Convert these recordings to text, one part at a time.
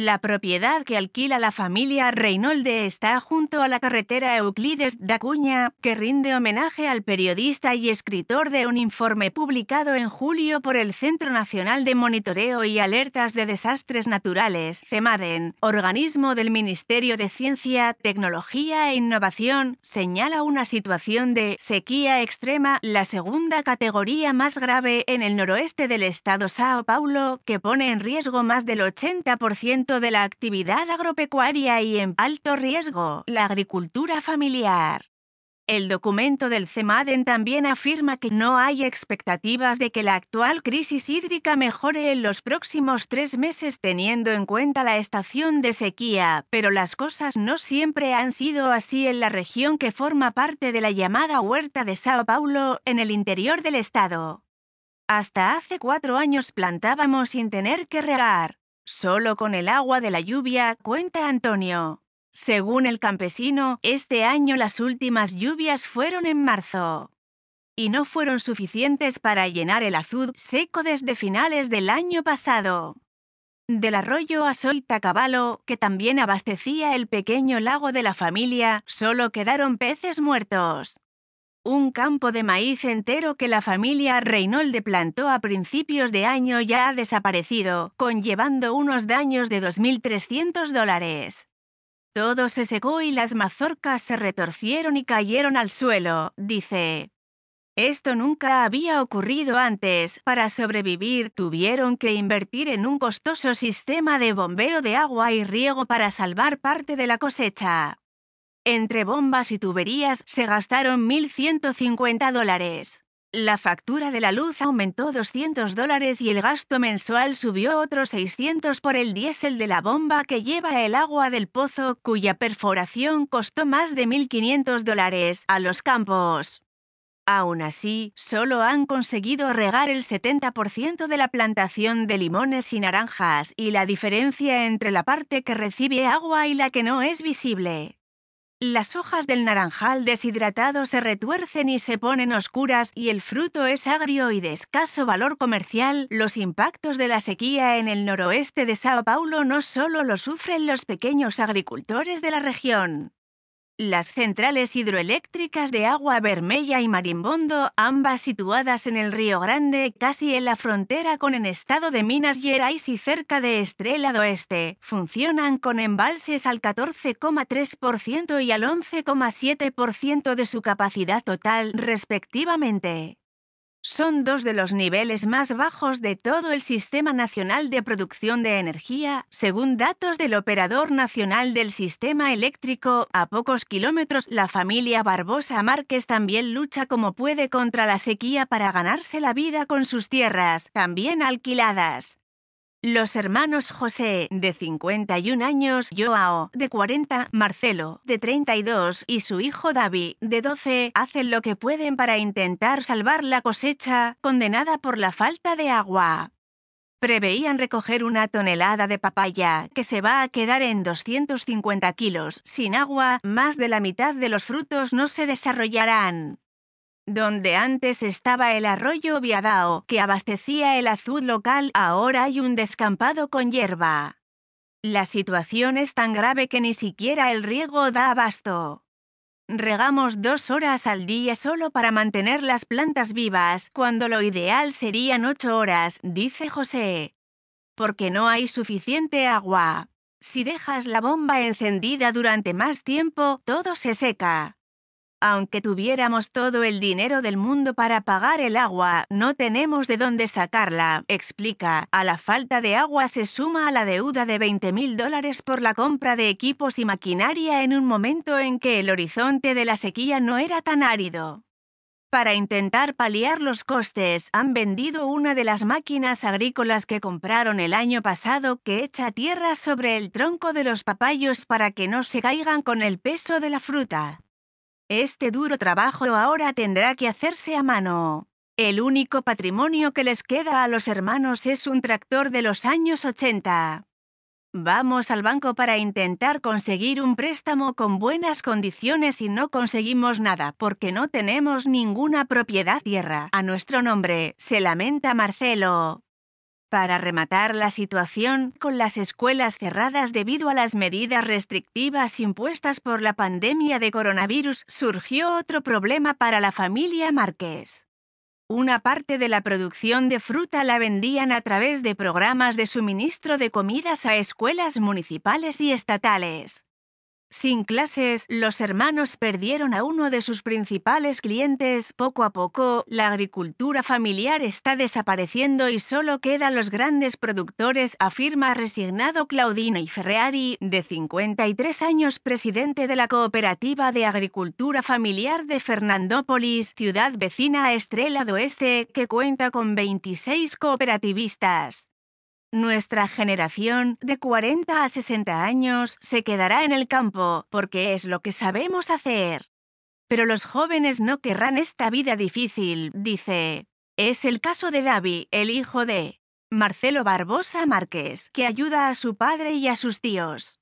La propiedad que alquila la familia Reinolde está junto a la carretera Euclides da Cunha, que rinde homenaje al periodista y escritor de un informe publicado en julio por el Centro Nacional de Monitoreo y Alertas de Desastres Naturales, CEMADEN, organismo del Ministerio de Ciencia, Tecnología e Innovación, señala una situación de sequía extrema, la segunda categoría más grave en el noroeste del estado Sao Paulo, que pone en riesgo más del 80% de la actividad agropecuaria y en alto riesgo la agricultura familiar. El documento del CEMADEN también afirma que no hay expectativas de que la actual crisis hídrica mejore en los próximos tres meses teniendo en cuenta la estación de sequía, pero las cosas no siempre han sido así en la región que forma parte de la llamada Huerta de Sao Paulo, en el interior del estado. Hasta hace cuatro años plantábamos sin tener que regar. Solo con el agua de la lluvia cuenta Antonio. Según el campesino, este año las últimas lluvias fueron en marzo. Y no fueron suficientes para llenar el azud seco desde finales del año pasado. Del arroyo a caballo que también abastecía el pequeño lago de la familia, solo quedaron peces muertos un campo de maíz entero que la familia Reynolde plantó a principios de año ya ha desaparecido, conllevando unos daños de 2.300 dólares. Todo se secó y las mazorcas se retorcieron y cayeron al suelo, dice. Esto nunca había ocurrido antes. Para sobrevivir tuvieron que invertir en un costoso sistema de bombeo de agua y riego para salvar parte de la cosecha. Entre bombas y tuberías se gastaron 1.150 dólares. La factura de la luz aumentó 200 dólares y el gasto mensual subió otros 600 por el diésel de la bomba que lleva el agua del pozo, cuya perforación costó más de 1.500 dólares a los campos. Aún así, solo han conseguido regar el 70% de la plantación de limones y naranjas, y la diferencia entre la parte que recibe agua y la que no es visible. Las hojas del naranjal deshidratado se retuercen y se ponen oscuras y el fruto es agrio y de escaso valor comercial. Los impactos de la sequía en el noroeste de Sao Paulo no solo lo sufren los pequeños agricultores de la región las centrales hidroeléctricas de Agua Vermella y Marimbondo, ambas situadas en el Río Grande, casi en la frontera con el estado de Minas Gerais y cerca de Estrella Oeste, funcionan con embalses al 14,3% y al 11,7% de su capacidad total, respectivamente son dos de los niveles más bajos de todo el Sistema Nacional de Producción de Energía, según datos del Operador Nacional del Sistema Eléctrico. A pocos kilómetros, la familia Barbosa Márquez también lucha como puede contra la sequía para ganarse la vida con sus tierras, también alquiladas. Los hermanos José, de 51 años, Joao, de 40, Marcelo, de 32, y su hijo David, de 12, hacen lo que pueden para intentar salvar la cosecha, condenada por la falta de agua. Preveían recoger una tonelada de papaya, que se va a quedar en 250 kilos. Sin agua, más de la mitad de los frutos no se desarrollarán. Donde antes estaba el arroyo Viadao, que abastecía el azud local, ahora hay un descampado con hierba. La situación es tan grave que ni siquiera el riego da abasto. Regamos dos horas al día solo para mantener las plantas vivas, cuando lo ideal serían ocho horas, dice José. Porque no hay suficiente agua. Si dejas la bomba encendida durante más tiempo, todo se seca. Aunque tuviéramos todo el dinero del mundo para pagar el agua, no tenemos de dónde sacarla, explica. A la falta de agua se suma a la deuda de 20 mil dólares por la compra de equipos y maquinaria en un momento en que el horizonte de la sequía no era tan árido. Para intentar paliar los costes, han vendido una de las máquinas agrícolas que compraron el año pasado que echa tierra sobre el tronco de los papayos para que no se caigan con el peso de la fruta. Este duro trabajo ahora tendrá que hacerse a mano. El único patrimonio que les queda a los hermanos es un tractor de los años 80. Vamos al banco para intentar conseguir un préstamo con buenas condiciones y no conseguimos nada porque no tenemos ninguna propiedad tierra a nuestro nombre, se lamenta Marcelo. Para rematar la situación, con las escuelas cerradas debido a las medidas restrictivas impuestas por la pandemia de coronavirus, surgió otro problema para la familia Márquez. Una parte de la producción de fruta la vendían a través de programas de suministro de comidas a escuelas municipales y estatales. Sin clases, los hermanos perdieron a uno de sus principales clientes poco a poco, la agricultura familiar está desapareciendo y solo quedan los grandes productores, afirma resignado Claudino y Ferrari, de 53 años presidente de la Cooperativa de Agricultura Familiar de Fernandópolis, ciudad vecina a Estrella oeste, que cuenta con 26 cooperativistas. Nuestra generación de 40 a 60 años se quedará en el campo porque es lo que sabemos hacer. Pero los jóvenes no querrán esta vida difícil, dice. Es el caso de Davi, el hijo de Marcelo Barbosa Márquez, que ayuda a su padre y a sus tíos.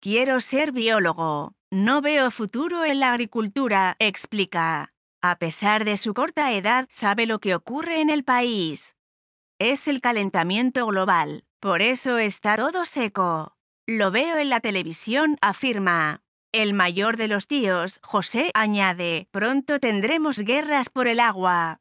Quiero ser biólogo. No veo futuro en la agricultura, explica. A pesar de su corta edad, sabe lo que ocurre en el país. Es el calentamiento global, por eso está todo seco. Lo veo en la televisión, afirma. El mayor de los tíos, José, añade, pronto tendremos guerras por el agua.